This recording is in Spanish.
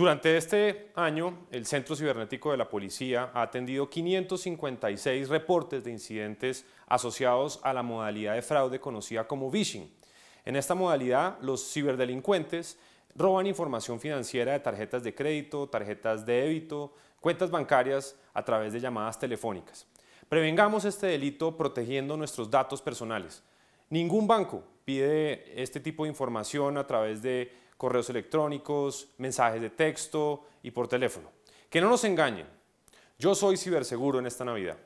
Durante este año, el Centro Cibernético de la Policía ha atendido 556 reportes de incidentes asociados a la modalidad de fraude conocida como phishing. En esta modalidad, los ciberdelincuentes roban información financiera de tarjetas de crédito, tarjetas de débito, cuentas bancarias a través de llamadas telefónicas. Prevengamos este delito protegiendo nuestros datos personales. Ningún banco pide este tipo de información a través de correos electrónicos, mensajes de texto y por teléfono. Que no nos engañen. Yo soy ciberseguro en esta Navidad.